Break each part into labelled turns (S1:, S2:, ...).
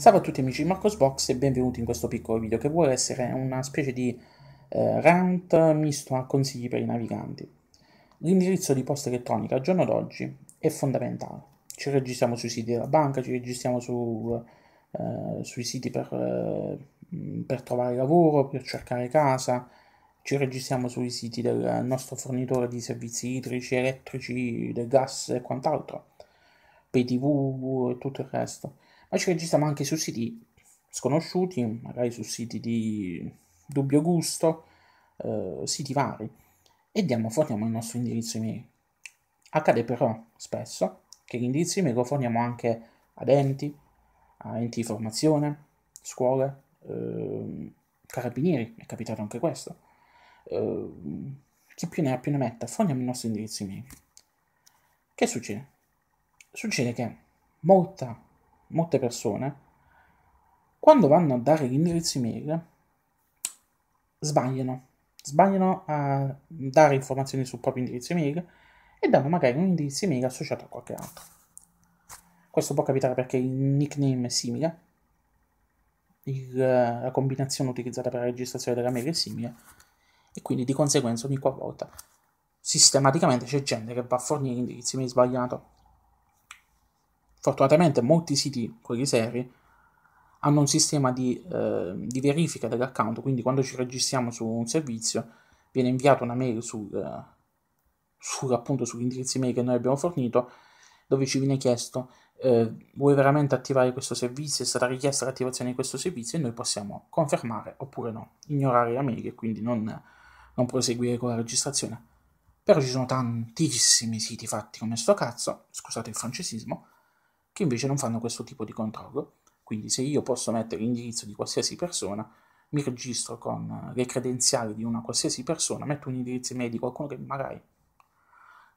S1: Salve a tutti amici di Marcosbox e benvenuti in questo piccolo video che vuole essere una specie di eh, rant misto a consigli per i naviganti. L'indirizzo di posta elettronica al giorno d'oggi è fondamentale. Ci registriamo sui siti della banca, ci registriamo su, eh, sui siti per, eh, per trovare lavoro, per cercare casa, ci registriamo sui siti del nostro fornitore di servizi idrici, elettrici, del gas e quant'altro, PTV e tutto il resto Oggi che registriamo anche su siti sconosciuti, magari su siti di dubbio gusto, eh, siti vari, e diamo, forniamo il nostro indirizzo email. Accade però spesso che l'indirizzo email lo forniamo anche ad enti, a enti di formazione, scuole, eh, carabinieri, è capitato anche questo. Eh, chi più ne ha più ne metta, forniamo il nostro indirizzo email. Che succede? Succede che molta molte persone, quando vanno a dare l'indirizzo email, sbagliano. Sbagliano a dare informazioni sul proprio indirizzo email e danno magari un indirizzo email associato a qualche altro. Questo può capitare perché il nickname è simile, il, eh, la combinazione utilizzata per la registrazione della mail è simile, e quindi di conseguenza ogni qualvolta sistematicamente c'è gente che va a fornire l'indirizzo email sbagliato fortunatamente molti siti, quelli seri, hanno un sistema di, eh, di verifica dell'account, quindi quando ci registriamo su un servizio viene inviata una mail sul, eh, sul, appunto, sull'indirizzo email che noi abbiamo fornito, dove ci viene chiesto eh, vuoi veramente attivare questo servizio, è stata richiesta l'attivazione di questo servizio e noi possiamo confermare oppure no, ignorare la mail e quindi non, non proseguire con la registrazione. Però ci sono tantissimi siti fatti come sto cazzo, scusate il francesismo, che invece non fanno questo tipo di controllo. Quindi se io posso mettere l'indirizzo di qualsiasi persona, mi registro con eh, le credenziali di una qualsiasi persona, metto un indirizzo email di qualcuno che magari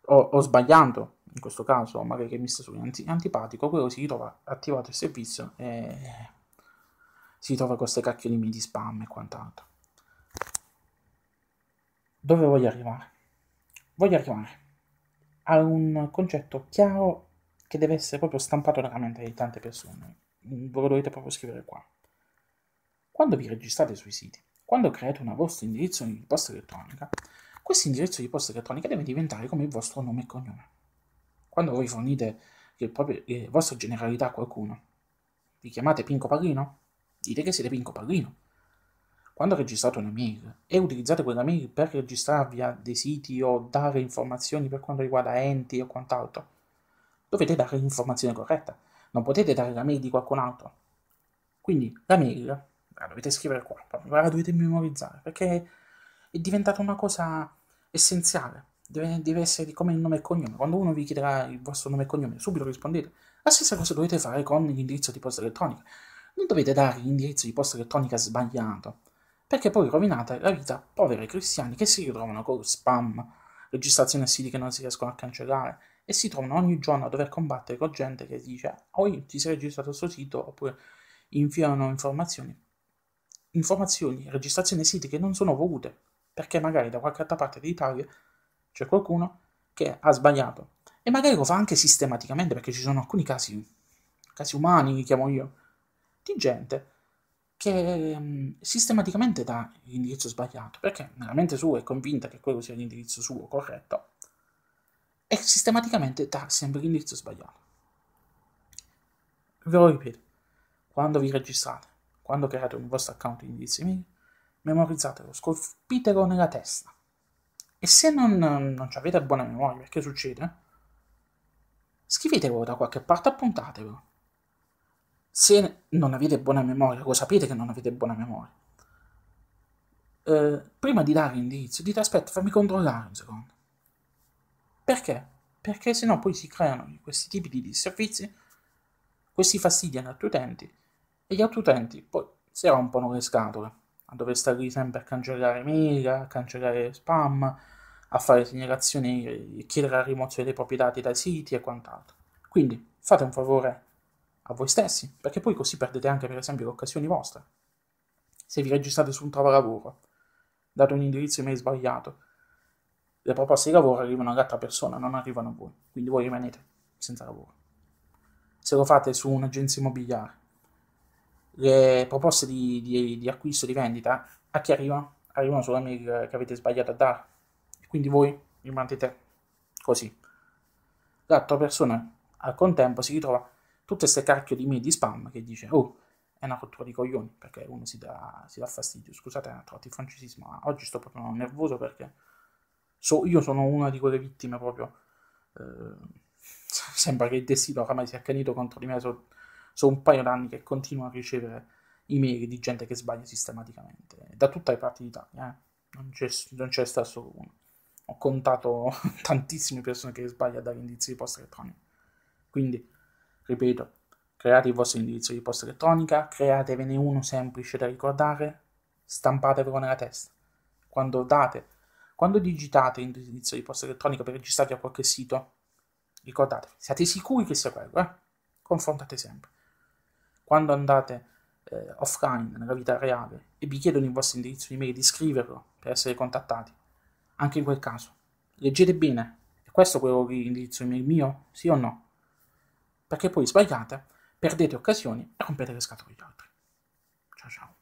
S1: ho, ho sbagliato, in questo caso magari che mi sta su anti- antipatico, quello si ritrova attivato il servizio e si ritrova con queste cacchio di di spam e quant'altro. Dove voglio arrivare? Voglio arrivare a un concetto chiaro che deve essere proprio stampato nella mente di tante persone. Mm, Ve lo dovete proprio scrivere qua. Quando vi registrate sui siti, quando create un vostro indirizzo di posta elettronica, questo indirizzo di posta elettronica deve diventare come il vostro nome e cognome. Quando voi fornite il, proprio, il vostro generalità a qualcuno, vi chiamate Pinco Pallino? Dite che siete Pinco Pallino. Quando registrate una mail e utilizzate quella mail per registrarvi a dei siti o dare informazioni per quanto riguarda enti o quant'altro, dovete dare l'informazione corretta, non potete dare la mail di qualcun altro. Quindi la mail la dovete scrivere qua, la dovete memorizzare, perché è diventata una cosa essenziale, deve, deve essere come il nome e cognome, quando uno vi chiederà il vostro nome e cognome subito rispondete, la stessa cosa dovete fare con l'indirizzo di posta elettronica, non dovete dare l'indirizzo di posta elettronica sbagliato, perché poi rovinate la vita a poveri cristiani che si ritrovano con spam, registrazioni a siti che non si riescono a cancellare, e si trovano ogni giorno a dover combattere con gente che dice oh, ti sei registrato sul sito oppure inviano informazioni. Informazioni, registrazioni ai siti che non sono volute perché magari da qualche altra parte d'Italia c'è qualcuno che ha sbagliato e magari lo fa anche sistematicamente perché ci sono alcuni casi, casi umani li chiamo io, di gente che mm, sistematicamente dà l'indirizzo sbagliato perché nella mente sua è convinta che quello sia l'indirizzo suo corretto e sistematicamente dà sempre l'indirizzo sbagliato. Ve lo ripeto, quando vi registrate, quando create un vostro account di indirizzo email, memorizzatelo, scolpitelo nella testa. E se non, non avete buona memoria, perché succede? Scrivetelo da qualche parte, appuntatelo. Se non avete buona memoria, lo sapete che non avete buona memoria. Eh, prima di dare l'indirizzo, dite aspetta, fammi controllare un secondo perché? Perché sennò poi si creano questi tipi di disservizi, questi fastidi agli utenti e gli altri utenti poi si rompono le scatole a dover stare lì sempre a cancellare mail, a cancellare spam, a fare segnalazioni, chiedere la rimozione dei propri dati dai siti e quant'altro. Quindi fate un favore a voi stessi, perché poi così perdete anche per esempio le occasioni vostre. Se vi registrate su un lavoro, date un indirizzo email sbagliato, le proposte di lavoro arrivano all'altra persona, non arrivano a voi, quindi voi rimanete senza lavoro. Se lo fate su un'agenzia immobiliare, le proposte di, di, di acquisto, di vendita, a chi arrivano? Arrivano sulla mail che avete sbagliato a dare, quindi voi rimanete così. L'altra persona al contempo si ritrova tutto questo cacchio di mail di spam che dice, oh, è una rottura di coglioni, perché uno si dà, si dà fastidio, scusate, ho trovato il francesismo, ma oggi sto proprio nervoso perché So, io sono una di quelle vittime proprio. Eh, sembra che il destino oramai sia accanito contro di me. Sono so un paio d'anni che continuo a ricevere email di gente che sbaglia sistematicamente. Da tutte le parti d'Italia, eh. non, c'è, non c'è stato solo uno. Ho contato tantissime persone che sbagliano a dare indirizzi di posta elettronica. Quindi, ripeto, create il vostro indirizzo di posta elettronica, createvene uno semplice da ricordare, stampatevelo nella testa. Quando date quando digitate l'indirizzo di posta elettronica per registrarvi a qualche sito, ricordatevi, siate sicuri che sia quello, eh? confrontate sempre. Quando andate eh, offline nella vita reale e vi chiedono il vostro indirizzo di mail di scriverlo per essere contattati, anche in quel caso, leggete bene, è questo quello che l'indirizzo email mio, sì o no? Perché poi sbagliate, perdete occasioni e rompete le scatole agli altri. Ciao ciao.